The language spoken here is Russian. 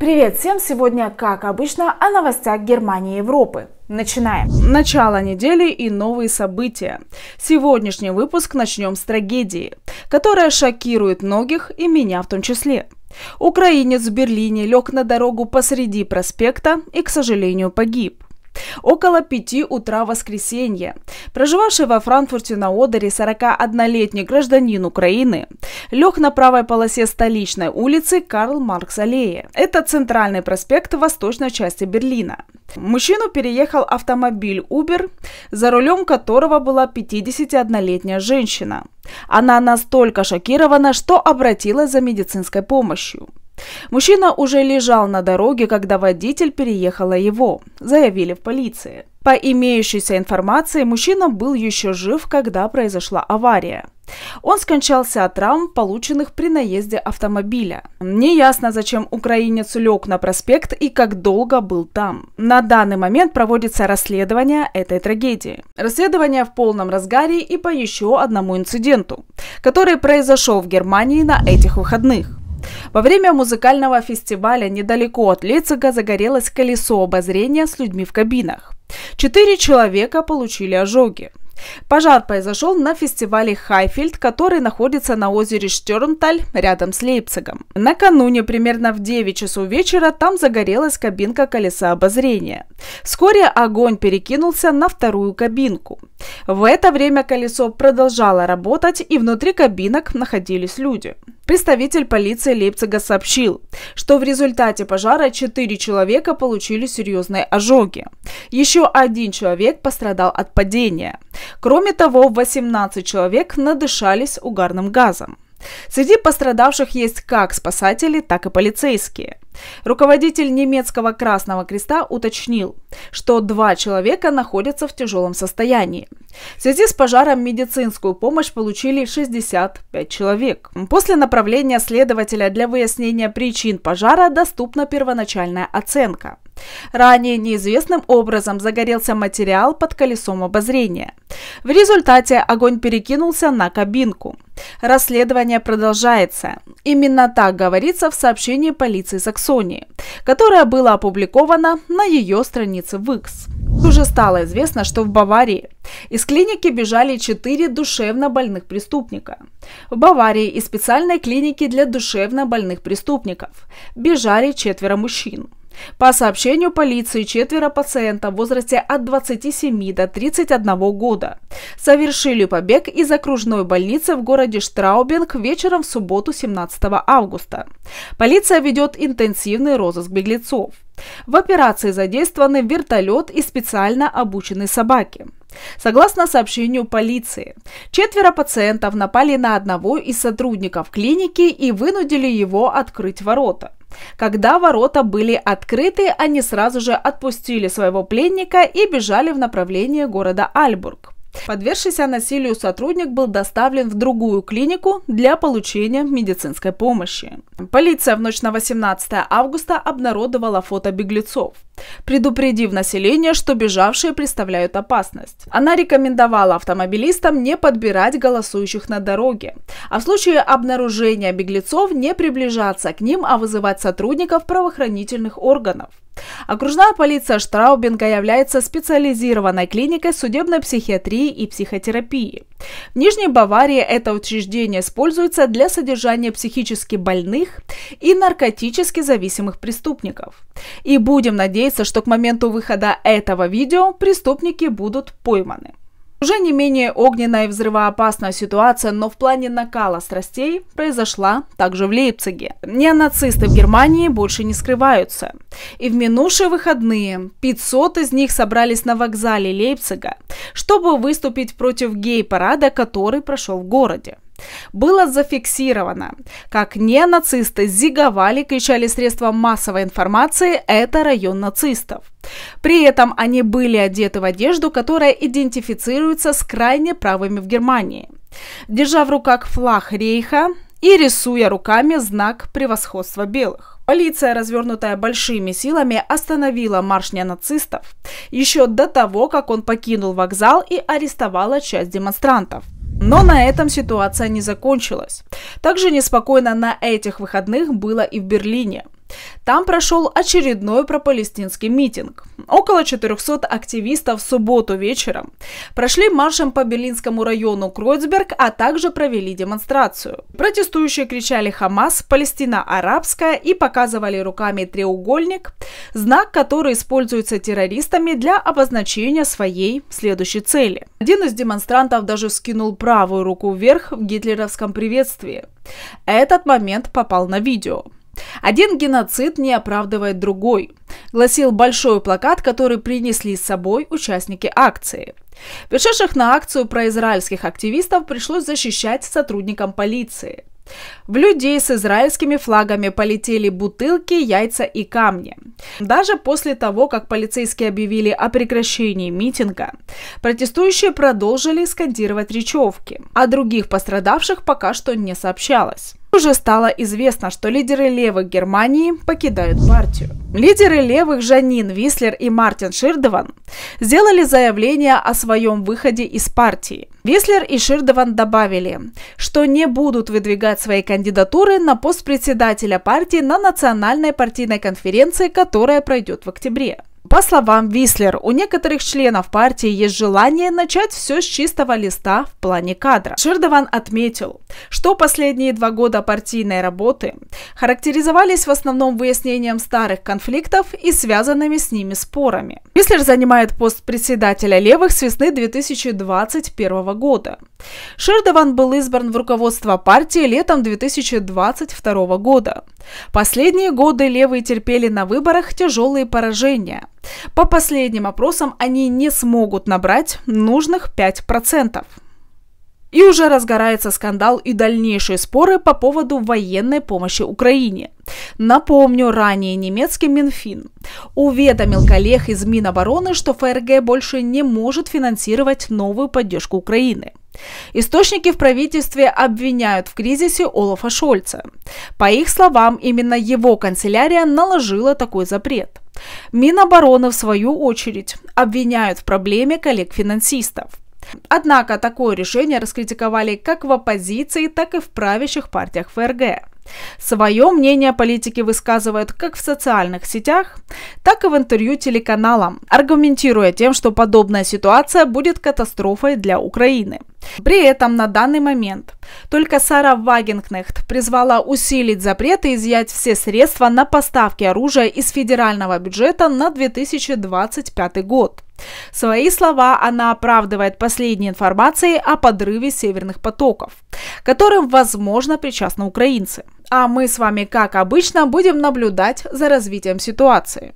Привет всем! Сегодня, как обычно, о новостях Германии и Европы. Начинаем. Начало недели и новые события. Сегодняшний выпуск начнем с трагедии, которая шокирует многих и меня в том числе. Украинец в Берлине лег на дорогу посреди проспекта и, к сожалению, погиб около 5 утра воскресенья. Проживавший во Франкфурте на Одере 41-летний гражданин Украины лег на правой полосе столичной улицы Карл Маркс аллеи. Это центральный проспект в восточной части Берлина. Мужчину переехал автомобиль Uber, за рулем которого была 51-летняя женщина. Она настолько шокирована, что обратилась за медицинской помощью. Мужчина уже лежал на дороге, когда водитель переехала его, заявили в полиции. По имеющейся информации, мужчина был еще жив, когда произошла авария. Он скончался от травм, полученных при наезде автомобиля. Неясно, зачем украинец лег на проспект и как долго был там. На данный момент проводится расследование этой трагедии. Расследование в полном разгаре и по еще одному инциденту, который произошел в Германии на этих выходных. Во время музыкального фестиваля недалеко от Лейцига загорелось колесо обозрения с людьми в кабинах. Четыре человека получили ожоги. Пожар произошел на фестивале Хайфельд, который находится на озере Штернталь рядом с Лейпцигом. Накануне примерно в 9 часов вечера там загорелась кабинка колеса обозрения. Вскоре огонь перекинулся на вторую кабинку. В это время колесо продолжало работать и внутри кабинок находились люди. Представитель полиции Лейпцига сообщил, что в результате пожара четыре человека получили серьезные ожоги. Еще один человек пострадал от падения. Кроме того, 18 человек надышались угарным газом. Среди пострадавших есть как спасатели, так и полицейские. Руководитель немецкого Красного Креста уточнил, что два человека находятся в тяжелом состоянии. В связи с пожаром медицинскую помощь получили 65 человек. После направления следователя для выяснения причин пожара доступна первоначальная оценка. Ранее неизвестным образом загорелся материал под колесом обозрения. В результате огонь перекинулся на кабинку. Расследование продолжается. Именно так говорится в сообщении полиции Саксонии, которое было опубликовано на ее странице в X. Уже стало известно, что в Баварии из клиники бежали четыре душевно больных преступника. В Баварии из специальной клиники для душевно больных преступников бежали четверо мужчин. По сообщению полиции, четверо пациентов в возрасте от 27 до 31 года совершили побег из окружной больницы в городе Штраубинг вечером в субботу 17 августа. Полиция ведет интенсивный розыск беглецов. В операции задействованы вертолет и специально обученные собаки. Согласно сообщению полиции, четверо пациентов напали на одного из сотрудников клиники и вынудили его открыть ворота. Когда ворота были открыты, они сразу же отпустили своего пленника и бежали в направлении города Альбург. Подвергшийся насилию сотрудник был доставлен в другую клинику для получения медицинской помощи. Полиция в ночь на 18 августа обнародовала фото беглецов предупредив население, что бежавшие представляют опасность. Она рекомендовала автомобилистам не подбирать голосующих на дороге, а в случае обнаружения беглецов не приближаться к ним, а вызывать сотрудников правоохранительных органов. Окружная полиция Штраубинга является специализированной клиникой судебной психиатрии и психотерапии. В Нижней Баварии это учреждение используется для содержания психически больных и наркотически зависимых преступников. И будем надеяться, что к моменту выхода этого видео преступники будут пойманы. Уже не менее огненная и взрывоопасная ситуация, но в плане накала страстей произошла также в Лейпциге. Неонацисты в Германии больше не скрываются. И в минувшие выходные 500 из них собрались на вокзале Лейпцига, чтобы выступить против гей-парада, который прошел в городе было зафиксировано, как ненацисты зиговали, кричали средства массовой информации «это район нацистов». При этом они были одеты в одежду, которая идентифицируется с крайне правыми в Германии. Держа в руках флаг рейха, и рисуя руками знак превосходства белых. Полиция, развернутая большими силами, остановила марш нацистов еще до того, как он покинул вокзал и арестовала часть демонстрантов. Но на этом ситуация не закончилась. Также неспокойно на этих выходных было и в Берлине. Там прошел очередной пропалестинский митинг. Около 400 активистов в субботу вечером прошли маршем по берлинскому району Кройцберг, а также провели демонстрацию. Протестующие кричали «Хамас», «Палестина арабская» и показывали руками треугольник, знак, который используется террористами для обозначения своей следующей цели. Один из демонстрантов даже скинул правую руку вверх в гитлеровском приветствии. Этот момент попал на видео. «Один геноцид не оправдывает другой», гласил большой плакат, который принесли с собой участники акции. Пришедших на акцию произраильских активистов пришлось защищать сотрудникам полиции. В людей с израильскими флагами полетели бутылки, яйца и камни. Даже после того, как полицейские объявили о прекращении митинга, протестующие продолжили скандировать речевки, а других пострадавших пока что не сообщалось. Уже стало известно, что лидеры левых Германии покидают партию. Лидеры левых Жанин Вислер и Мартин Ширдеван сделали заявление о своем выходе из партии. Вислер и Ширдеван добавили, что не будут выдвигать свои кандидатуры на пост председателя партии на национальной партийной конференции, которая пройдет в октябре. По словам Вислер, у некоторых членов партии есть желание начать все с чистого листа в плане кадра. Шердован отметил, что последние два года партийной работы характеризовались в основном выяснением старых конфликтов и связанными с ними спорами. Вислер занимает пост председателя левых с весны 2021 года. Шердован был избран в руководство партии летом 2022 года. Последние годы левые терпели на выборах тяжелые поражения. По последним опросам они не смогут набрать нужных 5%. И уже разгорается скандал и дальнейшие споры по поводу военной помощи Украине. Напомню, ранее немецкий Минфин уведомил коллег из Минобороны, что ФРГ больше не может финансировать новую поддержку Украины. Источники в правительстве обвиняют в кризисе Олафа Шольца. По их словам, именно его канцелярия наложила такой запрет. Минобороны, в свою очередь, обвиняют в проблеме коллег-финансистов. Однако такое решение раскритиковали как в оппозиции, так и в правящих партиях ФРГ. Свое мнение политики высказывают как в социальных сетях, так и в интервью телеканалам, аргументируя тем, что подобная ситуация будет катастрофой для Украины. При этом на данный момент только Сара Вагенкнехт призвала усилить запрет и изъять все средства на поставки оружия из федерального бюджета на 2025 год. Свои слова она оправдывает последней информацией о подрыве северных потоков, которым, возможно, причастны украинцы. А мы с вами, как обычно, будем наблюдать за развитием ситуации.